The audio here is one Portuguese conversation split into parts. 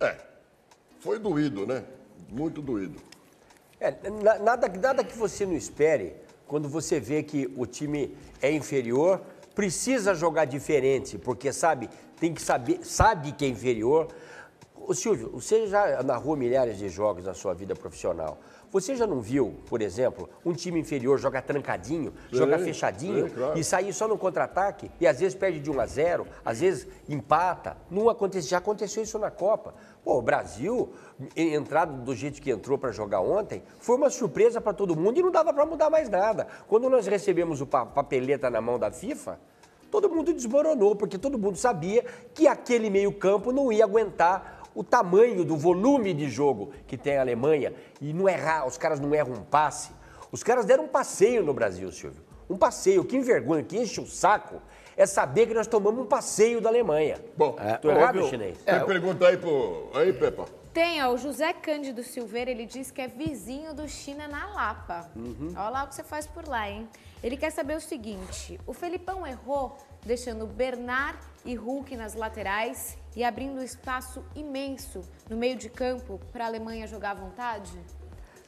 É, foi doído, né? Muito doído. É, nada, nada que você não espere quando você vê que o time é inferior, precisa jogar diferente, porque sabe, tem que saber, sabe que é inferior. Ô, Silvio, você já narrou milhares de jogos na sua vida profissional. Você já não viu, por exemplo, um time inferior jogar trancadinho, jogar é, fechadinho é, claro. e sair só no contra-ataque e às vezes perde de 1 a 0, às vezes empata. Não acontece, já aconteceu isso na Copa. Pô, o Brasil, entrado do jeito que entrou para jogar ontem, foi uma surpresa para todo mundo e não dava para mudar mais nada. Quando nós recebemos o papeleta na mão da FIFA, todo mundo desmoronou, porque todo mundo sabia que aquele meio-campo não ia aguentar o tamanho do volume de jogo que tem a Alemanha e não errar, os caras não erram um passe. Os caras deram um passeio no Brasil, Silvio. Um passeio, que envergonha, que enche o saco é saber que nós tomamos um passeio da Alemanha. Bom, é errado, chinês? É, Tem é, pergunta aí pro. Aí, Pepa. Tem, ó, o José Cândido Silveira, ele diz que é vizinho do China na Lapa. Uhum. Olha lá o que você faz por lá, hein? Ele quer saber o seguinte: o Felipão errou deixando Bernard e Hulk nas laterais e abrindo espaço imenso no meio de campo para a Alemanha jogar à vontade?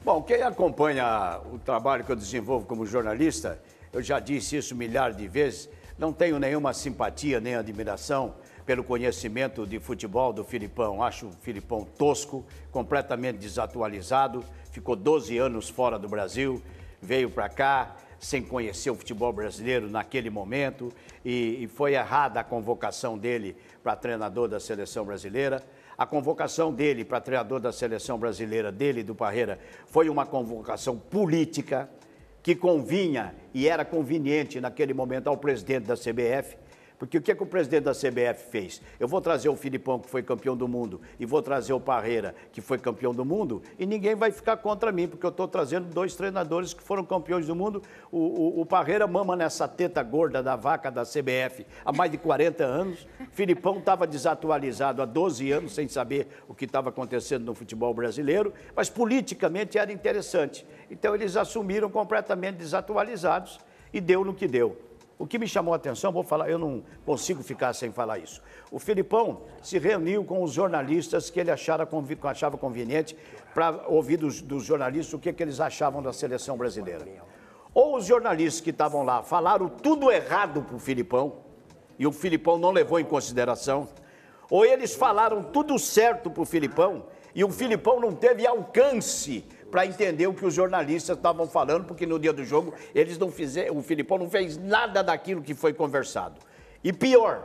Bom, quem acompanha o trabalho que eu desenvolvo como jornalista, eu já disse isso milhares de vezes não tenho nenhuma simpatia nem admiração pelo conhecimento de futebol do Filipão. Acho o Filipão tosco, completamente desatualizado, ficou 12 anos fora do Brasil, veio para cá sem conhecer o futebol brasileiro naquele momento e, e foi errada a convocação dele para treinador da seleção brasileira. A convocação dele para treinador da seleção brasileira, dele do Parreira, foi uma convocação política que convinha e era conveniente naquele momento ao presidente da CBF porque o que, é que o presidente da CBF fez? Eu vou trazer o Filipão, que foi campeão do mundo, e vou trazer o Parreira, que foi campeão do mundo, e ninguém vai ficar contra mim, porque eu estou trazendo dois treinadores que foram campeões do mundo. O, o, o, Parreira mama nessa teta gorda da vaca da CBF há mais de 40 anos. Filipão estava desatualizado há 12 anos, sem saber o que estava acontecendo no futebol brasileiro, mas politicamente era interessante. Então eles assumiram completamente desatualizados e deu no que deu. O que me chamou a atenção, vou falar, eu não consigo ficar sem falar isso. O Filipão se reuniu com os jornalistas que ele achara, achava conveniente para ouvir dos, dos jornalistas o que, que eles achavam da seleção brasileira. Ou os jornalistas que estavam lá falaram tudo errado para o Filipão, e o Filipão não levou em consideração, ou eles falaram tudo certo para o Filipão, e o Filipão não teve alcance para entender o que os jornalistas estavam falando, porque no dia do jogo eles não fizeram, o Filipão não fez nada daquilo que foi conversado. E pior,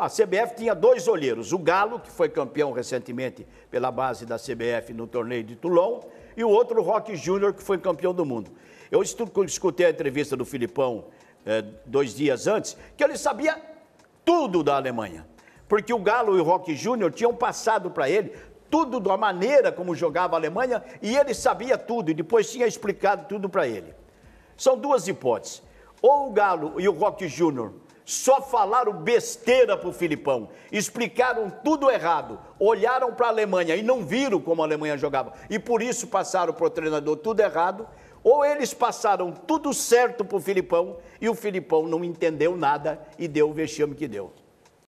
a CBF tinha dois olheiros, o Galo, que foi campeão recentemente pela base da CBF no torneio de Toulon, e o outro, o Rock Júnior, que foi campeão do mundo. Eu escutei a entrevista do Filipão eh, dois dias antes, que ele sabia tudo da Alemanha. Porque o Galo e o Rock Júnior tinham passado para ele tudo da maneira como jogava a Alemanha e ele sabia tudo e depois tinha explicado tudo para ele. São duas hipóteses. Ou o Galo e o Rock Júnior só falaram besteira para o Filipão, explicaram tudo errado, olharam para a Alemanha e não viram como a Alemanha jogava e por isso passaram para o treinador tudo errado. Ou eles passaram tudo certo para o Filipão e o Filipão não entendeu nada e deu o vexame que deu.